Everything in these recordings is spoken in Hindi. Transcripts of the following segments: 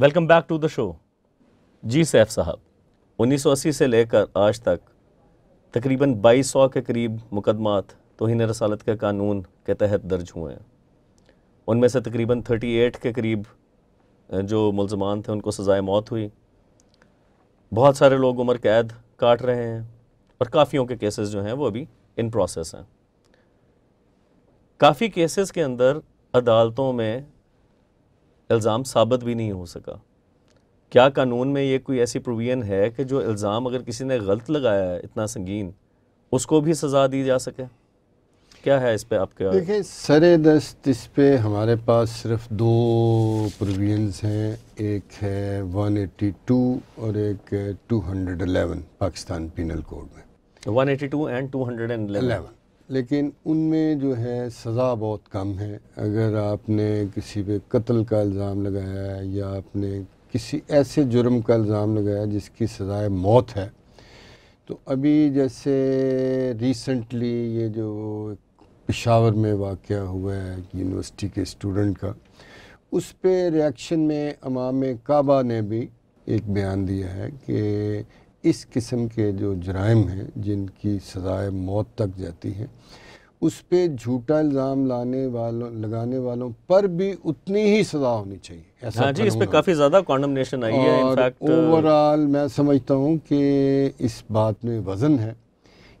Welcome back to the show ji Saif साहब 1980 से लेकर आज तक तकरीबन 2200 के करीब मुकदमात तोहन रसालत के कानून के तहत दर्ज हुए हैं उनमें से तकरीबन 38 के करीब जो मुलजमान थे उनको सजाए मौत हुई बहुत सारे लोग उम्र कैद काट रहे हैं और काफ़ियों के केसेस जो हैं वो अभी इन प्रोसेस हैं काफ़ी केसेस के अंदर अदालतों में इल्ज़ाम साबित भी नहीं हो सका क्या कानून में ये कोई ऐसी प्रोविज़न है कि जो इल्ज़ाम अगर किसी ने गलत लगाया है इतना संगीन उसको भी सज़ा दी जा सके क्या है इस पर आपके देखिए सर दस्त इस पर हमारे पास सिर्फ दो प्रोविजन हैं एक है 182 और एक 211 पाकिस्तान पिनल कोड में 182 एंड 211 लेकिन उनमें जो है सज़ा बहुत कम है अगर आपने किसी पे कत्ल का इल्ज़ाम लगाया है या आपने किसी ऐसे जुर्म का इल्ज़ाम लगाया जिसकी सज़ाए मौत है तो अभी जैसे रिसेंटली ये जो पिशावर में वाक़ हुआ है यूनिवर्सिटी के स्टूडेंट का उस पर रिएक्शन में अमाम काबा ने भी एक बयान दिया है कि इस किस्म के जो जराइम हैं जिनकी सजाए मौत तक जाती है उस पर झूठा इल्ज़ाम लाने वालों लगाने वालों पर भी उतनी ही सजा होनी चाहिए ऐसा हाँ जी इस पर काफ़ी ज़्यादा कॉन्डमनेशन आई है ओवरऑल मैं समझता हूँ कि इस बात में वज़न है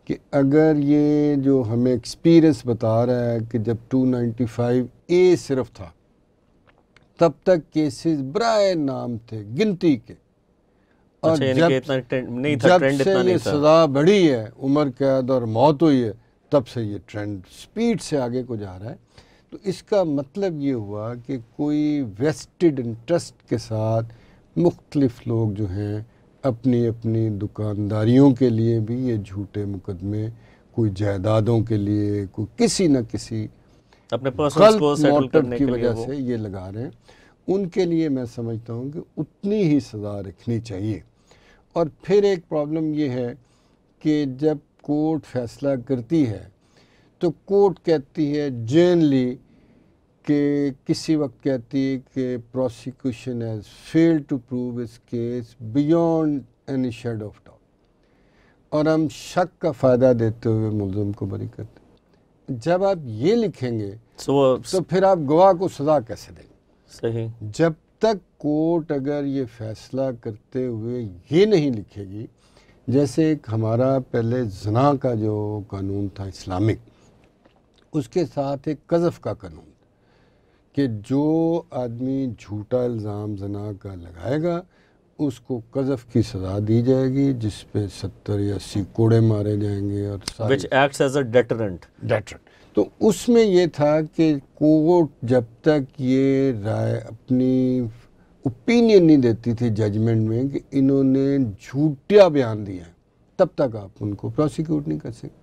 कि अगर ये जो हमें एक्सपीरियंस बता रहा है कि जब 295 ए सिर्फ था तब तक केसेस ब्राय नाम थे गिनती के और अच्छा, जब नहीं था जब ट्रेंड से इतना ये सज़ा बढ़ी है उम्र कैद और मौत हुई है तब से ये ट्रेंड स्पीड से आगे को जा रहा है तो इसका मतलब ये हुआ कि कोई वेस्टेड इंटरेस्ट के साथ मुख्तलिफ लोग जो हैं अपनी अपनी दुकानदारियों के लिए भी ये झूठे मुकदमे कोई जायदादों के लिए कोई किसी न किसी अपने मोटर की वजह से ये लगा रहे हैं उनके लिए मैं समझता हूँ कि उतनी ही सज़ा रखनी चाहिए और फिर एक प्रॉब्लम ये है कि जब कोर्ट फैसला करती है तो कोर्ट कहती है जनरली कि किसी वक्त कहती है कि prosecution has fail to prove इस case beyond any shade of doubt और हम शक का फ़ायदा देते हुए मुलम को बरी करते जब आप ये लिखेंगे so, uh, तो फिर आप गवाह को सजा कैसे देंगे सही जब तक कोर्ट अगर ये फैसला करते हुए ये नहीं लिखेगी जैसे एक हमारा पहले जना का जो कानून था इस्लामिक उसके साथ एक कज़फ़ का कानून कि जो आदमी झूठा इल्ज़ाम जना का लगाएगा उसको कजफ की सजा दी जाएगी जिस पे सत्तर या अस्सी कोड़े मारे जाएंगे और acts as a deterrent deterrent तो उसमें ये था कि कोर्ट जब तक ये राय अपनी ओपिनियन नहीं देती थी जजमेंट में कि इन्होंने झूठा बयान दिया है तब तक आप उनको प्रोसिक्यूट नहीं कर सकते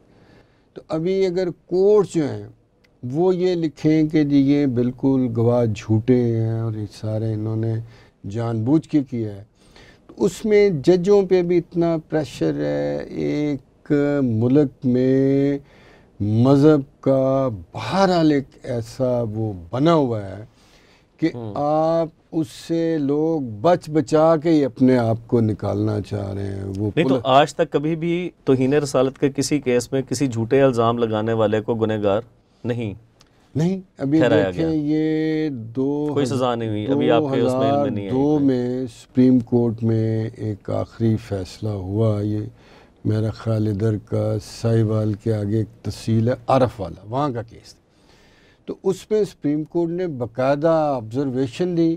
तो अभी अगर कोर्ट जो हैं वो ये लिखें कि जी ये बिल्कुल गवाह झूठे हैं और ये सारे इन्होंने जानबूझ के किया है तो उसमें जजों पे भी इतना प्रेशर है एक मुल्क में मज़हब आपका बहरहाल एक ऐसा वो बना हुआ है कि हम्म। आप उससे लोग बच बचा के ही अपने आप को निकालना चाह रहे हैं वो नहीं तो आज तक कभी भी तोहन रसालत के किसी केस में किसी झूठे इल्ज़ाम लगाने वाले को गुनहगार नहीं नहीं अभी देखें ये दो कोई सजा नहीं हुई अभी आपके उसमें नहीं दो में सुप्रीम कोर्ट में एक आखिरी फैसला हुआ ये मेरा ख्याल इधर का साहिवाल के आगे एक तहसील है आरफ वाला वहाँ का केस था तो उसमें सुप्रीम कोर्ट ने बाकायदा ऑब्जर्वेशन दी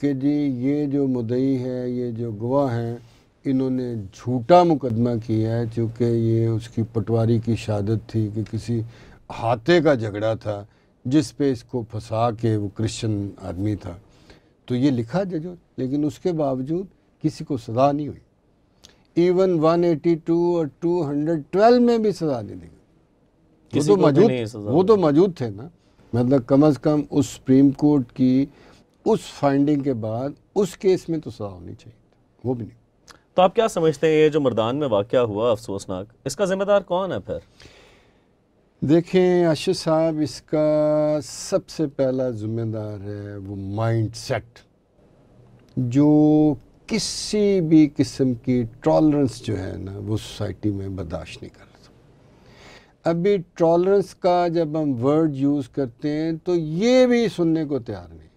कि जी ये जो मुदई है ये जो गवाह हैं इन्होंने झूठा मुकदमा किया है चूँकि ये उसकी पटवारी की शहादत थी कि किसी हाथे का झगड़ा था जिस पे इसको फंसा के वो क्रिश्चियन आदमी था तो ये लिखा जजों लेकिन उसके बावजूद किसी को सजा नहीं हुई इवन 182 और 212 में भी सजा तो नहीं दी वो तो मौजूद वो तो मौजूद थे ना मतलब कम अज़ कम उस सुप्रीम कोर्ट की उस फाइंडिंग के बाद उस केस में तो सजा होनी चाहिए वो भी नहीं तो आप क्या समझते हैं ये जो मर्दान में वाक़ हुआ अफसोसनाक इसका ज़िम्मेदार कौन है फिर देखें आशिष साहब इसका सबसे पहला ज़िम्मेदार है वो माइंड सेट जो किसी भी किस्म की टॉलरेंस जो है ना वो सोसाइटी में बर्दाश्त नहीं कर सकता अभी टॉलरेंस का जब हम वर्ड यूज़ करते हैं तो ये भी सुनने को तैयार नहीं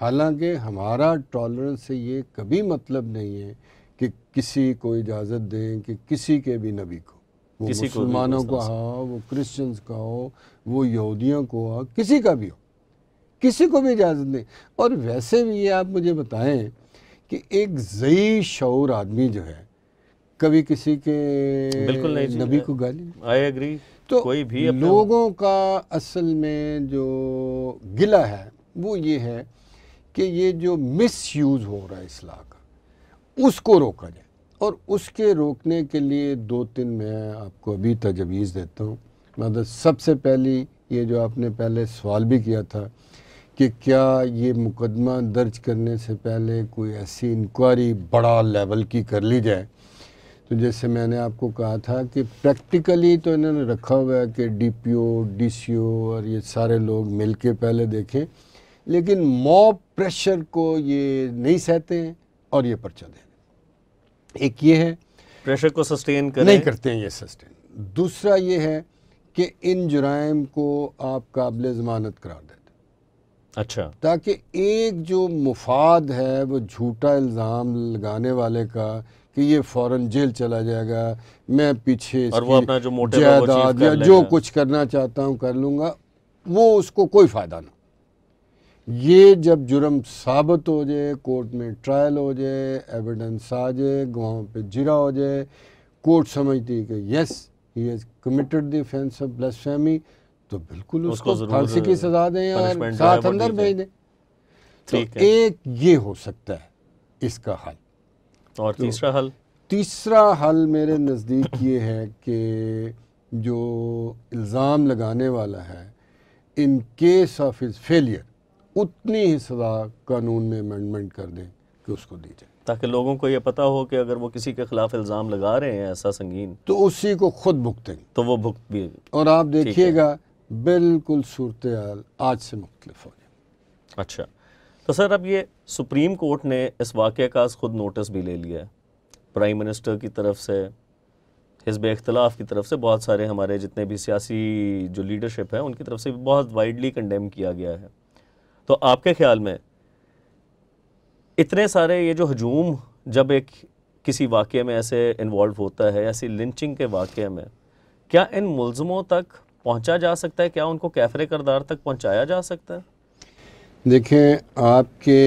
हालांकि हमारा टॉलरेंस से ये कभी मतलब नहीं है कि किसी को इजाज़त दें कि किसी के भी नबी को वो मुसलमानों का हो हाँ, वो क्रिश्चियंस का हो वो यहूदियों को हो हाँ, किसी का भी हो किसी को भी इजाज़त दें और वैसे भी ये आप मुझे बताएं कि एक जई शौर आदमी जो है कभी किसी के बिल्कुल नहीं नबी को गाली आई एग्री तो कोई भी लोगों का असल में जो गिला है वो ये है कि ये जो मिस यूज़ हो रहा है इसलाह का उसको रोका जाए और उसके रोकने के लिए दो तीन मैं आपको अभी तजवीज़ देता हूँ मतलब सबसे पहली ये जो आपने पहले सवाल भी किया था कि क्या ये मुकदमा दर्ज करने से पहले कोई ऐसी इंक्वायरी बड़ा लेवल की कर ली जाए तो जैसे मैंने आपको कहा था कि प्रैक्टिकली तो इन्होंने रखा हुआ है कि डीपीओ डीसीओ और ये सारे लोग मिल के पहले देखें लेकिन मॉब प्रेशर को ये नहीं सहते हैं और ये पर्चा दे एक ये है प्रेशर को सस्टेन करें नहीं करते हैं ये सस्टेन दूसरा ये है कि इन जुराम को आप काबिल ज़मानत करार दें अच्छा ताकि एक जो मुफाद है वो झूठा इल्ज़ाम लगाने वाले का कि ये फ़ौरन जेल चला जाएगा मैं पीछे और वो अपना जो जायदाद या जो कुछ करना चाहता हूँ कर लूँगा वो उसको कोई फ़ायदा ना ये जब जुर्म साबित हो जाए कोर्ट में ट्रायल हो जाए एविडेंस आ जाए गवाहों पे जिरा हो जाए कोर्ट समझती है कि yes he has committed the of blasphemy तो बिल्कुल उसको फांसी की सजा दें और साथ अंदर भेज दें तो एक ये हो सकता है इसका हल और तो तीसरा हल तीसरा हल मेरे नज़दीक ये है कि जो इल्ज़ाम लगाने वाला है in case of his failure उतनी ही सजा कानून में अमेंडमेंट कर दें कि उसको दी जाए ताकि लोगों को यह पता हो कि अगर वो किसी के खिलाफ इल्ज़ाम लगा रहे हैं ऐसा संगीन तो उसी को खुद भुगतें तो वो भुगत भी और आप देखिएगा बिल्कुल सूरत हाल आज से मुख्तलिफ गई अच्छा तो सर अब ये सुप्रीम कोर्ट ने इस वाक़े का ख़ुद नोटिस भी ले लिया है प्राइम मिनिस्टर की तरफ से हिजब इख्तलाफ की तरफ से बहुत सारे हमारे जितने भी सियासी जो लीडरशिप है उनकी तरफ से भी बहुत वाइडली कंडेम किया गया है तो आपके ख्याल में इतने सारे ये जो हजूम जब एक किसी वाक़े में ऐसे इन्वॉल्व होता है ऐसी लिंचिंग के वाक़े में क्या इन मुलज़मों तक पहुंचा जा सकता है क्या उनको कैफरे करदार तक पहुंचाया जा सकता है देखें आपके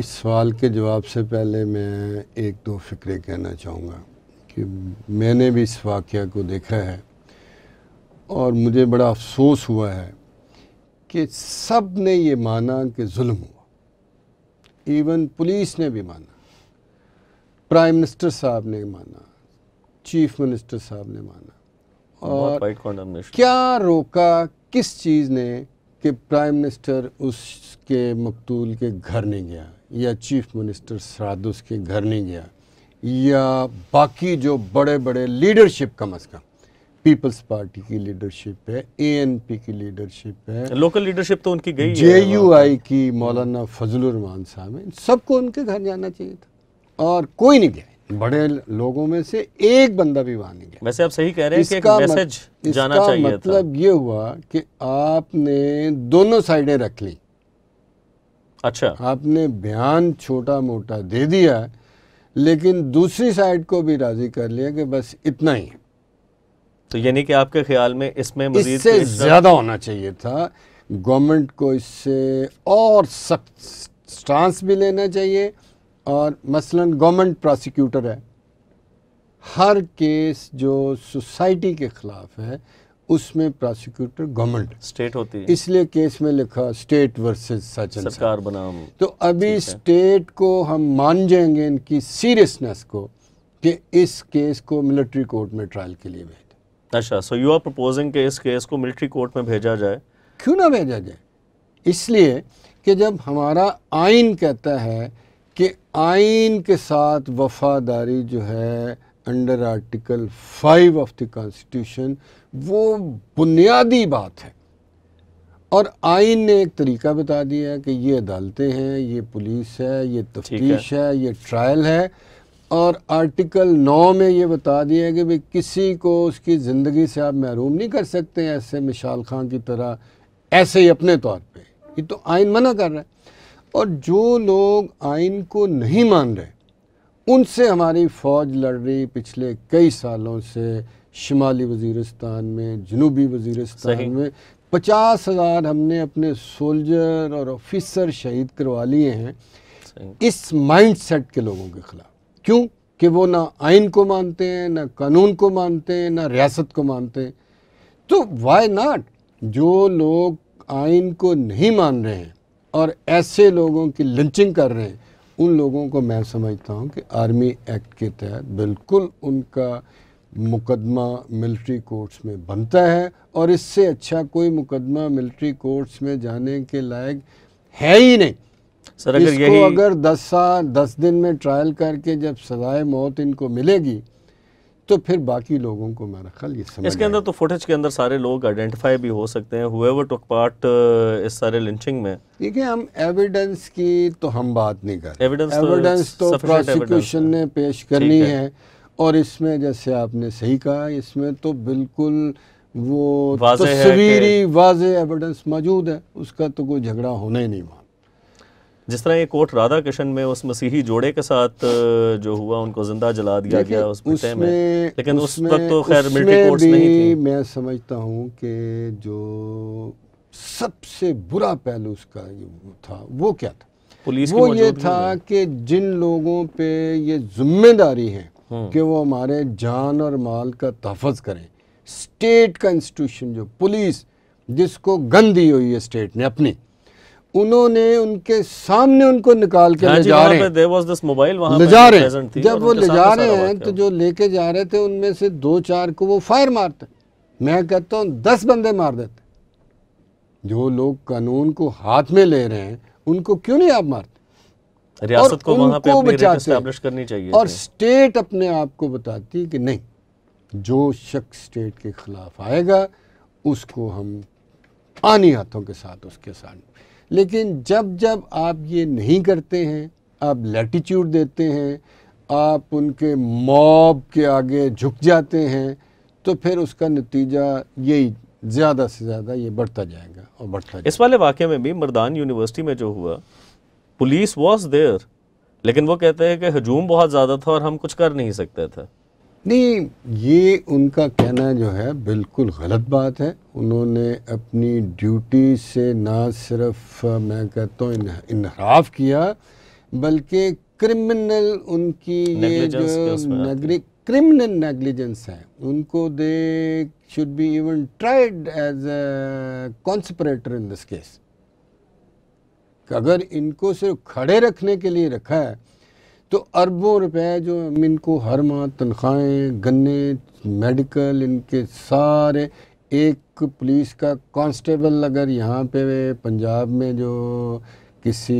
इस सवाल के जवाब से पहले मैं एक दो फिक्रे कहना चाहूँगा कि मैंने भी इस वाक़ को देखा है और मुझे बड़ा अफसोस हुआ है कि सब ने ये माना कि जुल्म हुआ इवन पुलिस ने भी माना प्राइम मिनिस्टर साहब ने माना चीफ मिनिस्टर साहब ने माना और क्या रोका किस चीज़ ने कि प्राइम मिनिस्टर उसके मकतूल के घर नहीं गया या चीफ मिनिस्टर सराद उसके घर नहीं गया या बाकी जो बड़े बड़े लीडरशिप कम अज़ कम पीपल्स पार्टी की लीडरशिप है एएनपी की लीडरशिप है लोकल लीडरशिप तो उनकी गई जे यू आई की मौलाना फजल रमान साहब इन सबको उनके घर जाना चाहिए था और कोई नहीं गया बड़े लोगों में से एक बंदा भी वहां नहीं गया वैसे आप सही कह रहे हैं कि एक मैसेज मत, जाना चाहिए मतलब था। ये हुआ कि आपने दोनों साइडें रख ली अच्छा आपने बयान छोटा मोटा दे दिया लेकिन दूसरी साइड को भी राजी कर लिया कि बस इतना ही तो यानी कि आपके ख्याल में इसमें इससे ज्यादा होना चाहिए था गवर्नमेंट को इससे और सख्त स्टांस भी लेना चाहिए और मसलन गवर्नमेंट प्रोसिक्यूटर है हर केस जो सोसाइटी के ख़िलाफ़ है उसमें प्रोसिक्यूटर गवर्नमेंट स्टेट होती है इसलिए केस में लिखा स्टेट वर्सेस सचिन सरकार बनाम तो अभी स्टेट को हम मान जाएंगे इनकी सीरियसनेस को कि इस केस को मिलिट्री कोर्ट में ट्रायल के लिए भेज अच्छा सो यू आर प्रपोजिंग कि इस केस को मिलिट्री कोर्ट में भेजा जाए क्यों ना भेजा जाए इसलिए कि जब हमारा आइन कहता है आइन के साथ वफादारी जो है under article five of the constitution वो बुनियादी बात है और आइन ने एक तरीका बता दिया कि ये अदालतें हैं ये पुलिस है ये तफ्तीश है।, है ये ट्रायल है और आर्टिकल नौ में ये बता दिया है कि भाई किसी को उसकी ज़िंदगी से आप महरूम नहीं कर सकते ऐसे मिशाल खां की तरह ऐसे ही अपने तौर पे ये तो आइन मना कर रहा है और जो लोग आइन को नहीं मान रहे उनसे हमारी फ़ौज लड़ रही पिछले कई सालों से शिमाली वजीरस्तान में जनूबी वजीरस्तान में पचास हज़ार हमने अपने सोल्जर और ऑफिसर शहीद करवा लिए हैं इस माइंड सेट के लोगों के ख़िलाफ़ क्यों कि वो ना आइन को मानते हैं ना कानून को मानते हैं ना रियासत को मानते हैं तो वाई नाट जो लोग आइन को नहीं मान रहे हैं और ऐसे लोगों की लिंचिंग कर रहे हैं उन लोगों को मैं समझता हूँ कि आर्मी एक्ट के तहत बिल्कुल उनका मुकदमा मिलिट्री कोर्ट्स में बनता है और इससे अच्छा कोई मुकदमा मिलिट्री कोर्ट्स में जाने के लायक है ही नहीं सर अगर इसको यही... अगर दस साल दस दिन में ट्रायल करके जब सजाए मौत इनको मिलेगी तो फिर बाकी लोगों को मेरा ख्याल ये समझ इसके अंदर तो फुटेज के अंदर सारे लोग आइडेंटिफाई भी हो सकते हैं हुए टुक पार्ट इस सारे लिंचिंग में देखिए हम एविडेंस की तो हम बात नहीं कर एविडेंस, एविडेंस तो, तो प्रोसिक्यूशन ने पेश करनी है।, है और इसमें जैसे आपने सही कहा इसमें तो बिल्कुल वो तस्वीरी वाज एविडेंस मौजूद है उसका तो कोई झगड़ा होना ही नहीं वहाँ जिस तरह ये कोट राधा कृष्ण में उस मसीही जोड़े के साथ जो हुआ उनको जिंदा जला दिया गया उस में लेकिन उस वक्त तो खैर मिलिट्री कोर्ट्स नहीं थी मैं समझता हूँ कि जो सबसे बुरा पहलू उसका था वो क्या था पुलिस वो ये था कि जिन लोगों पे ये जिम्मेदारी है हम्म। कि वो हमारे जान और माल का तहफ़ करें स्टेट का इंस्टीट्यूशन जो पुलिस जिसको गन दी हुई है स्टेट ने अपनी उन्होंने उनके सामने उनको निकाल के ले जा रहे हैं जब वो ले जा रहे हैं तो जो लेके जा रहे थे उनमें से दो चार को वो फायर मारते मैं कहता हूँ दस बंदे मार देते जो लोग कानून को हाथ में ले रहे हैं उनको क्यों नहीं आप मारते रियासत को वहां पे अपनी करनी चाहिए और स्टेट अपने आप को बताती कि नहीं जो शख्स स्टेट के खिलाफ आएगा उसको हम आनी हाथों के साथ उसके साथ लेकिन जब जब आप ये नहीं करते हैं आप लेटीट्यूड देते हैं आप उनके मॉब के आगे झुक जाते हैं तो फिर उसका नतीजा यही ज़्यादा से ज़्यादा ये बढ़ता जाएगा और बढ़ता जाएगा। इस वाले वाक़े में भी मरदान यूनिवर्सिटी में जो हुआ पुलिस वॉज देयर लेकिन वो कहते हैं कि हजूम बहुत ज़्यादा था और हम कुछ कर नहीं सकते थे नहीं ये उनका कहना जो है बिल्कुल गलत बात है उन्होंने अपनी ड्यूटी से ना सिर्फ मैं कहता हूँ इनहराफ किया बल्कि क्रिमिनल उनकी ये जो नगरी क्रिमिनल नेग्लिजेंस है उनको they should be even tried as a conspirator in this case अगर इनको सिर्फ खड़े रखने के लिए रखा है तो अरबों रुपए जो हम इनको हर माह तनख्वाहें गन्ने मेडिकल इनके सारे एक पुलिस का कांस्टेबल अगर यहाँ पे पंजाब में जो किसी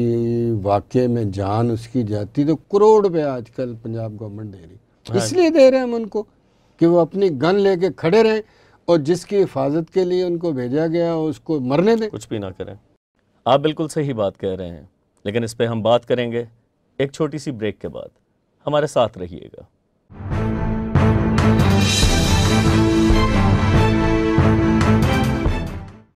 वाक्य में जान उसकी जाती तो करोड़ रुपये आजकल पंजाब गवर्नमेंट दे रही हाँ। इसलिए दे रहे हैं हम उनको कि वो अपनी गन लेके खड़े रहें और जिसकी हिफाजत के लिए उनको भेजा गया उसको मरने दें कुछ भी ना करें आप बिल्कुल सही बात कह रहे हैं लेकिन इस पर हम बात करेंगे एक छोटी सी ब्रेक के बाद हमारे साथ रहिएगा